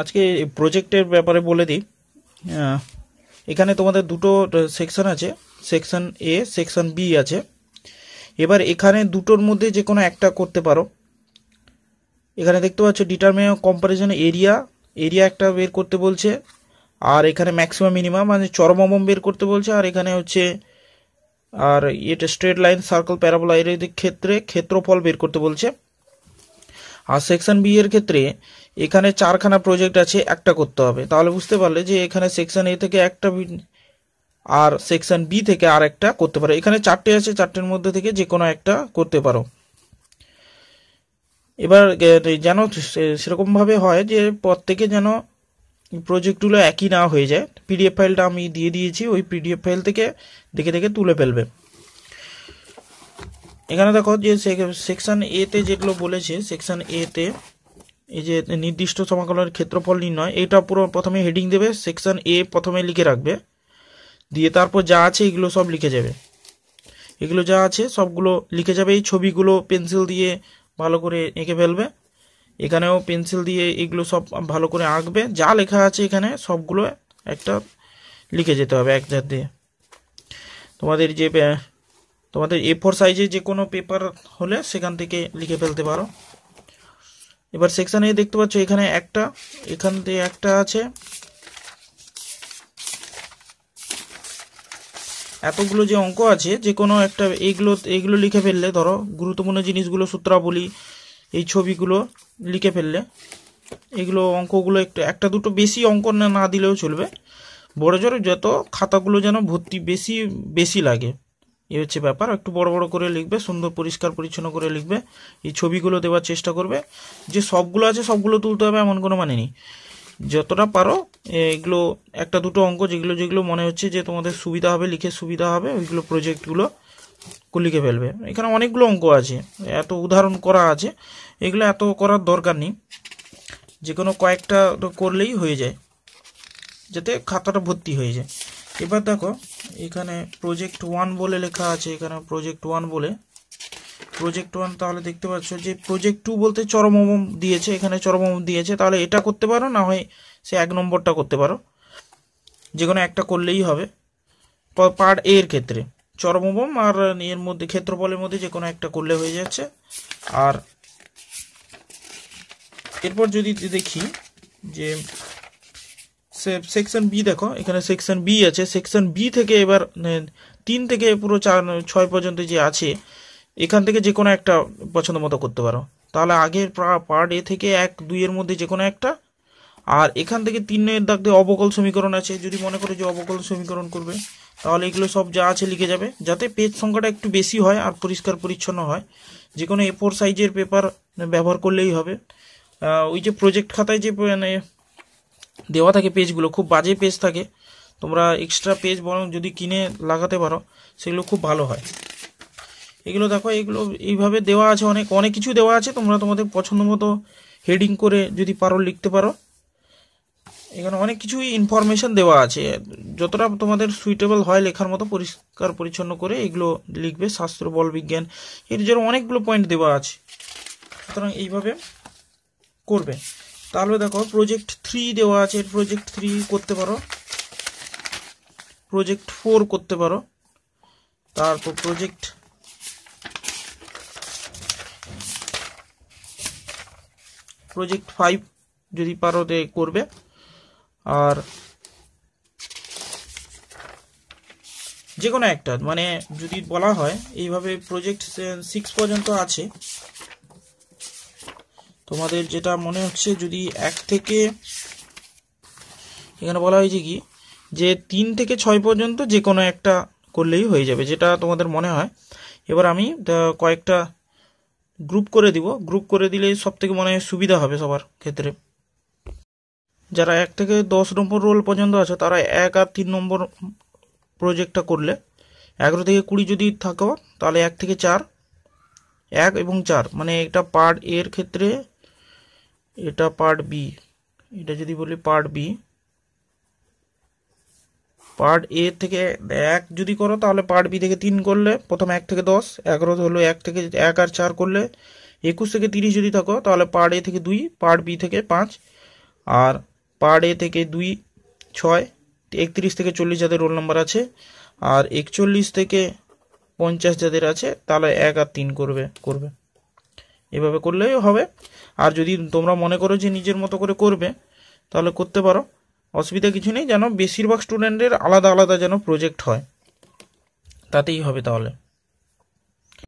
আজকে প্রজেক্টের ব্যাপারে বলে দিই এখানে তোমাদের দুটো সেকশন আছে সেকশন এ সেকশন বি আছে এবার এখানে দুটোর মধ্যে যে কোনো একটা করতে পারো এখানে দেখতে পাচ্ছ ডিটারমিন কম্পারিজন এরিয়া এরিয়া একটা বের করতে বলছে আর এখানে ম্যাক্সিমাম মিনিমাম মানে চরমমম বের করতে বলছে আর এখানে হচ্ছে আর এটা স্ট্রেট লাইন সার্কেল প্যারাবোলা এর ক্ষেত্রে ক্ষেত্রফল বের করতে বলছে আর সেকশন বি এর ক্ষেত্রে এখানে চারখানা প্রজেক্ট আছে একটা করতে হবে তাহলে বুঝতে পারলে যে এখানে সেকশন এ থেকে একটা আর সেকশন বি থেকে আর একটা করতে পারো এখানে চারটে আছে চারটের মধ্যে থেকে যে কোনো একটা করতে পারো এবার যেন সেরকমভাবে হয় যে প্রত্যেকে যেন প্রজেক্টগুলো একই না হয়ে যায় পিডিএফ ফাইলটা আমি দিয়ে দিয়েছি ওই পিডিএফ ফাইল থেকে দেখে দেখে তুলে ফেলবে এখানে দেখো যে সেকশন এ তে যেগুলো বলেছে সেকশন এ তে এই যে নির্দিষ্ট সমাকলনের ক্ষেত্রফল নির্ণয় এটা পুরো প্রথমে হেডিং দেবে সেকশন এ প্রথমে লিখে রাখবে দিয়ে তারপর যা আছে এগুলো সব লিখে যাবে এগুলো যা আছে সবগুলো লিখে যাবে এই ছবিগুলো পেন্সিল দিয়ে ভালো করে এঁকে ফেলবে এখানেও পেন্সিল দিয়ে এগুলো সব ভালো করে আঁকবে যা লেখা আছে এখানে সবগুলো একটা লিখে যেতে হবে এক দিয়ে তোমাদের যে তোমাদের এ ফোর সাইজে যে কোনো পেপার হলে সেখান থেকে লিখে ফেলতে পারো এবার সেকশানে দেখতে পাচ্ছ এখানে একটা এখান থেকে একটা আছে এতগুলো যে অঙ্ক আছে যে কোনো একটা এইগুলো এইগুলো লিখে ফেললে ধরো গুরুত্বপূর্ণ জিনিসগুলো সূত্রাবলী এই ছবিগুলো লিখে ফেললে এগুলো অঙ্কগুলো একটু একটা দুটো বেশি অঙ্ক না দিলেও চলবে বড় জোর যত খাতাগুলো যেন ভর্তি বেশি বেশি লাগে এই হচ্ছে ব্যাপার একটু বড় বড় করে লিখবে সুন্দর পরিষ্কার পরিচ্ছন্ন করে লিখবে এই ছবিগুলো দেওয়ার চেষ্টা করবে যে সবগুলো আছে সবগুলো তুলতে হবে এমন কোনো মানে নেই যতটা পারো এগুলো একটা দুটো অঙ্ক যেগুলো যেগুলো মনে হচ্ছে যে তোমাদের সুবিধা হবে লিখে সুবিধা হবে ওইগুলো প্রজেক্টগুলো লিখে ফেলবে এখানে অনেকগুলো অঙ্ক আছে এত উদাহরণ করা আছে এগুলো এত করার দরকার নেই যে কোনো কয়েকটা করলেই হয়ে যায় যাতে খাতাটা ভর্তি হয়ে যায় এবার দেখো এখানে প্রজেক্ট ওয়ান বলে লেখা আছে এখানে প্রজেক্ট ওয়ান বলে প্রজেক্ট ওয়ান তাহলে দেখতে পাচ্ছ যে প্রজেক্ট টু বলতে চরমম দিয়েছে এখানে চরমম দিয়েছে তাহলে এটা করতে পারো না হয় সে এক নম্বরটা করতে পারো যে কোনো একটা করলেই হবে পার্ট এর ক্ষেত্রে চরমবোম আর এর মধ্যে ক্ষেত্রফলের মধ্যে যে কোনো একটা করলে হয়ে যাচ্ছে আর এরপর যদি দেখি যে সেকশন বি দেখো এখানে সেকশন বি আছে সেকশন বি থেকে এবার মানে, তিন থেকে পুরো চার ছয় পর্যন্ত যে আছে এখান থেকে যে কোনো একটা পছন্দ মতো করতে পারো তাহলে আগের পার্ট এ থেকে এক দুইয়ের মধ্যে যে কোনো একটা আর এখান থেকে তিনের দাগ দিয়ে অবকল সমীকরণ আছে যদি মনে করো যে অবকল সমীকরণ করবে তাহলে এগুলো সব যা আছে লিখে যাবে যাতে পেজ সংখ্যাটা একটু বেশি হয় আর পরিষ্কার পরিচ্ছন্ন হয় যে কোনো এ ফোর সাইজের পেপার ব্যবহার করলেই হবে ওই যে প্রজেক্ট খাতায় যে মানে, দেওয়া থাকে পেজগুলো খুব বাজে পেজ থাকে তোমরা এক্সট্রা পেজ বরং যদি কিনে লাগাতে পারো সেগুলো খুব ভালো হয় এগুলো দেখো এগুলো এইভাবে দেওয়া আছে অনেক অনেক কিছু দেওয়া আছে তোমরা তোমাদের পছন্দ মতো হেডিং করে যদি পারো লিখতে পারো এখানে অনেক কিছুই ইনফরমেশান দেওয়া আছে যতটা তোমাদের সুইটেবল হয় লেখার মতো পরিষ্কার পরিচ্ছন্ন করে এগুলো লিখবে শাস্ত্র বল বিজ্ঞান এর জন্য অনেকগুলো পয়েন্ট দেওয়া আছে সুতরাং এইভাবে করবে তাহলে দেখো প্রজেক্ট থ্রি দেওয়া আছে প্রজেক্ট থ্রি করতে পারো প্রজেক্ট ফোর করতে পারো তারপর প্রজেক্ট প্রজেক্ট ফাইভ যদি পারো তে করবে আর যে কোনো একটা মানে যদি বলা হয় এইভাবে প্রজেক্ট সিক্স পর্যন্ত আছে তোমাদের যেটা মনে হচ্ছে যদি এক থেকে এখানে বলা হয়েছে কি যে তিন থেকে ছয় পর্যন্ত যে কোনো একটা করলেই হয়ে যাবে যেটা তোমাদের মনে হয় এবার আমি কয়েকটা গ্রুপ করে দিব গ্রুপ করে দিলে সব থেকে মনে হয় সুবিধা হবে সবার ক্ষেত্রে যারা এক থেকে দশ নম্বর রোল পর্যন্ত আছে তারা এক আর তিন নম্বর প্রজেক্টটা করলে এগারো থেকে কুড়ি যদি থাকো তাহলে এক থেকে চার এক এবং চার মানে এটা পার্ট এর ক্ষেত্রে এটা পার্ট বি এটা যদি বলি পার্ট বি পার্ট এ থেকে এক যদি করো তাহলে পার্ট বি থেকে তিন করলে প্রথম এক থেকে দশ এগারো হলো এক থেকে এক আর চার করলে একুশ থেকে তিরিশ যদি থাকো তাহলে পার্ট এ থেকে দুই পার্ট বি থেকে পাঁচ আর পার্ট এ থেকে দুই ছয় একত্রিশ থেকে চল্লিশ যাদের রোল নাম্বার আছে আর একচল্লিশ থেকে পঞ্চাশ যাদের আছে তাহলে এক আর তিন করবে করবে এভাবে করলেই হবে আর যদি তোমরা মনে করো যে নিজের মতো করে করবে তাহলে করতে পারো অসুবিধা কিছু নেই যেন বেশিরভাগ স্টুডেন্টের আলাদা আলাদা যেন প্রজেক্ট হয় তাতেই হবে তাহলে